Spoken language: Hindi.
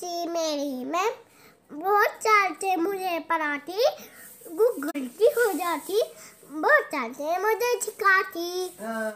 जी मेरी मैम बहुत चलते मुझे पढ़ाती गुगलती की हो जाती बहुत चलते मुझे सिखाती हाँ।